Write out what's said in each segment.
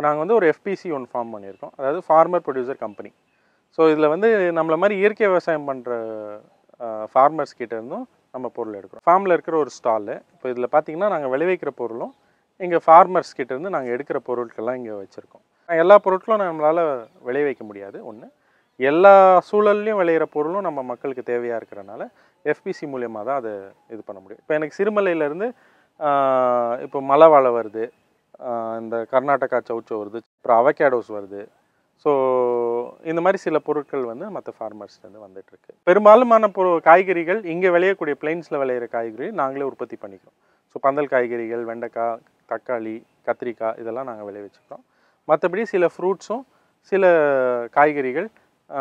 இப்போ நாங்கள் வந்து ஒரு எஃபிசி ஒன்று ஃபார்ம் பண்ணியிருக்கோம் அதாவது ஃபார்மர் ப்ரொடியூசர் கம்பெனி ஸோ இதில் வந்து நம்மளை மாதிரி இயற்கை விவசாயம் பண்ணுற ஃபார்மர்ஸ் கிட்டேருந்தும் நம்ம பொருள் எடுக்கிறோம் ஃபார்மில் இருக்கிற ஒரு ஸ்டாலு இப்போ இதில் பார்த்திங்கன்னா நாங்கள் விளைவிக்கிற பொருளும் எங்கள் ஃபார்மர்ஸ் கிட்டேருந்து நாங்கள் எடுக்கிற பொருட்கள்லாம் இங்கே வச்சுருக்கோம் எல்லா பொருட்களும் நம்மளால் விளைவிக்க முடியாது ஒன்று எல்லா சூழல்லையும் விளையிற பொருளும் நம்ம மக்களுக்கு தேவையாக இருக்கிறனால எஃபிசி மூலியமாக தான் அதை இது பண்ண முடியும் இப்போ எனக்கு சிறுமலையிலேருந்து இப்போ மலை வாழை வருது இந்த கர்நாடகா சவுச்சோ வருது அப்புறம் அவகேடோஸ் வருது ஸோ இந்த மாதிரி சில பொருட்கள் வந்து மற்ற ஃபார்மர்ஸ்லேருந்து வந்துட்டுருக்கு பெரும்பாலுமான பொரு காய்கறிகள் இங்கே விளையக்கூடிய பிளைன்ஸில் விளையிற காய்கறி நாங்களே உற்பத்தி பண்ணிக்கிறோம் ஸோ பந்தல் காய்கறிகள் வெண்டைக்காய் தக்காளி கத்திரிக்காய் இதெல்லாம் நாங்கள் விளைவிச்சுக்கிறோம் மற்றபடி சில ஃப்ரூட்ஸும் சில காய்கறிகள்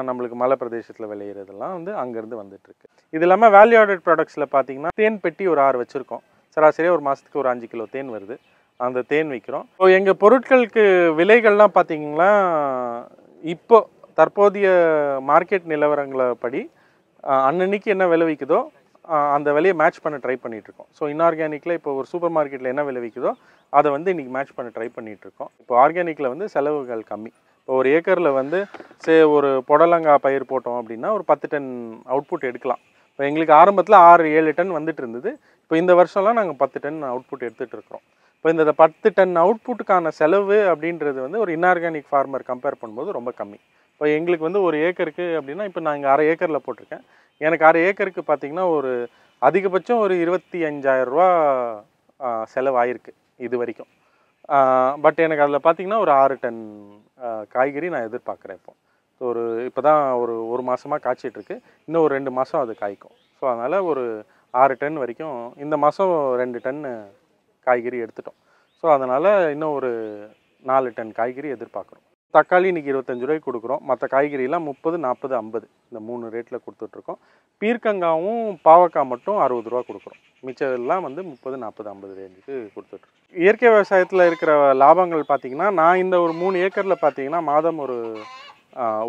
நம்மளுக்கு மலை பிரதேசத்தில் விளையிறதெல்லாம் வந்து அங்கேருந்து வந்துட்டுருக்கு இது இல்லாமல் வேல்யூ ஆடட் ப்ராடக்ட்ஸில் பார்த்தீங்கன்னா தேன் பெட்டி ஒரு ஆறு வச்சுருக்கோம் சராசரியாக ஒரு மாதத்துக்கு ஒரு அஞ்சு கிலோ தேன் வருது அந்த தேன் விற்கிறோம் இப்போ எங்கள் பொருட்களுக்கு விலைகள்லாம் பார்த்திங்கன்னா இப்போ தற்போதைய மார்க்கெட் நிலவரங்களை படி அன்னன்னைக்கு என்ன விளைவிக்குதோ அந்த விலையை மேட்ச் பண்ண ட்ரை பண்ணிகிட்ருக்கோம் ஸோ இன்ஆர்கானிக்கில் இப்போ ஒரு சூப்பர் மார்க்கெட்டில் என்ன விளைவிக்குதோ அதை வந்து இன்றைக்கி மேட்ச் பண்ண ட்ரை பண்ணிகிட்ருக்கோம் இப்போ ஆர்கானிக்கில் வந்து செலவுகள் கம்மி இப்போ ஒரு ஏக்கரில் வந்து சே ஒரு புடலங்காய் பயிர் போட்டோம் அப்படின்னா ஒரு பத்து டன் அவுட்புட் எடுக்கலாம் இப்போ எங்களுக்கு ஆரம்பத்தில் ஆறு ஏழு டன் வந்துட்டு இருந்தது இப்போ இந்த வருஷம்லாம் நாங்கள் பத்து டன் அவுட்புட் எடுத்துகிட்டு இருக்கிறோம் இப்போ இந்த பத்து டன் அவுட்புட்டுக்கான செலவு அப்படின்றது வந்து ஒரு இன்ஆர்கானிக் ஃபார்மர் கம்பேர் பண்ணும்போது ரொம்ப கம்மி இப்போ எங்களுக்கு வந்து ஒரு ஏக்கருக்கு அப்படின்னா இப்போ நான் இங்கே அரை ஏக்கரில் போட்டிருக்கேன் எனக்கு அரை ஏக்கருக்கு பார்த்திங்கன்னா ஒரு அதிகபட்சம் ஒரு இருபத்தி அஞ்சாயிரரூவா செலவாயிருக்கு இது வரைக்கும் பட் எனக்கு அதில் பார்த்திங்கன்னா ஒரு ஆறு டன் காய்கறி நான் எதிர்பார்க்குறேன் இப்போ ஒரு இப்போ தான் ஒரு ஒரு மாதமாக காய்ச்சிட்ருக்கு இன்னும் ஒரு ரெண்டு மாதம் அது காய்க்கும் ஸோ அதனால் ஒரு ஆறு டன் வரைக்கும் இந்த மாதம் ரெண்டு டன்னு காய்கறி எடுத்துட்டோம் ஸோ அதனால் இன்னும் ஒரு நாலு டன் காய்கறி எதிர்பார்க்குறோம் தக்காளி இன்றைக்கி இருபத்தஞ்சு ரூபாய்க்கு கொடுக்குறோம் மற்ற காய்கறிலாம் முப்பது நாற்பது ஐம்பது இந்த மூணு ரேட்டில் கொடுத்துட்ருக்கோம் பீர்க்கங்காவும் பாவக்காய் மட்டும் அறுபது ரூபா கொடுக்குறோம் மிச்சதெல்லாம் வந்து முப்பது நாற்பது ஐம்பது ரேஞ்சுக்கு கொடுத்துட்ருக்கோம் இயற்கை விவசாயத்தில் இருக்கிற லாபங்கள் பார்த்திங்கன்னா நான் இந்த ஒரு மூணு ஏக்கரில் பார்த்திங்கன்னா மாதம் ஒரு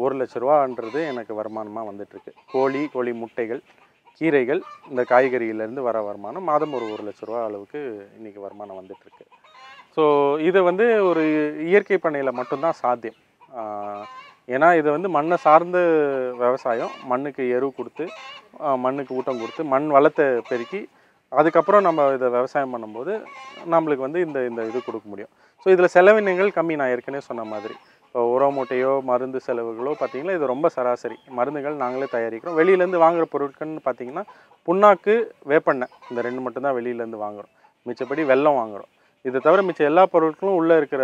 ஒரு லட்ச ரூபான்றது எனக்கு வருமானமாக வந்துட்டுருக்கு கோழி கோழி முட்டைகள் கீரைகள் இந்த காய்கறியிலேருந்து வர வருமானம் மாதம் ஒரு ஒரு லட்ச ரூபா அளவுக்கு இன்றைக்கி வருமானம் வந்துட்டுருக்கு ஸோ இதை வந்து ஒரு இயற்கை பண்ணையில் மட்டும்தான் சாத்தியம் ஏன்னா இது வந்து மண்ணை சார்ந்த விவசாயம் மண்ணுக்கு எரு கொடுத்து மண்ணுக்கு ஊட்டம் கொடுத்து மண் வளத்தை பெருக்கி அதுக்கப்புறம் நம்ம இதை விவசாயம் பண்ணும்போது நம்மளுக்கு வந்து இந்த இந்த இது கொடுக்க முடியும் ஸோ இதில் செலவினங்கள் கம்மி நான் ஏற்கனவே சொன்ன மாதிரி உர மூட்டையோ மருந்து செலவுகளோ பார்த்திங்கன்னா இது ரொம்ப சராசரி மருந்துகள் நாங்களே தயாரிக்கிறோம் வெளியிலேருந்து வாங்குகிற பொருட்கள்னு பார்த்திங்கன்னா புண்ணாக்கு வேப்பெண்ணெய் இந்த ரெண்டு மட்டும்தான் வெளியிலேருந்து வாங்குகிறோம் மிச்சப்படி வெள்ளம் வாங்குகிறோம் இதை தவிர மிச்சம் எல்லா பொருட்களும் உள்ளே இருக்கிற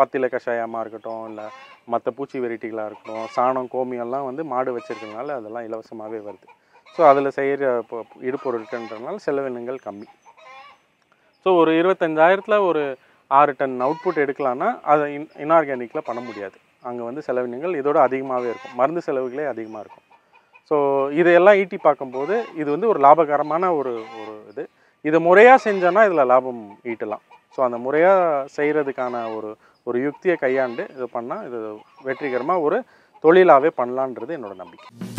பத்தில கஷாயமாக இருக்கட்டும் இல்லை மற்ற பூச்சி வெரைட்டிகளாக இருக்கட்டும் சாணம் கோமியெல்லாம் வந்து மாடு வச்சுருக்கனால அதெல்லாம் இலவசமாகவே வருது ஸோ அதில் செய்கிற இடுப்பொருட்கள்ன்றதுனால செலவினங்கள் கம்மி ஸோ ஒரு இருபத்தஞ்சாயிரத்தில் ஒரு ஆறு டன் அவுட்புட் எடுக்கலான்னா அதை இன் இன்ஆர்கானிக்கில் பண்ண முடியாது அங்கே வந்து செலவினங்கள் இதோட அதிகமாகவே இருக்கும் மருந்து செலவுகளே அதிகமாக இருக்கும் ஸோ இதையெல்லாம் ஈட்டி பார்க்கும்போது இது வந்து ஒரு லாபகரமான ஒரு ஒரு இது இதை முறையாக செஞ்சோன்னா இதில் லாபம் ஈட்டலாம் ஸோ அந்த முறையாக செய்கிறதுக்கான ஒரு ஒரு யுக்தியை கையாண்டு இதை பண்ணால் இது வெற்றிகரமாக ஒரு தொழிலாகவே பண்ணலான்றது என்னோடய நம்பிக்கை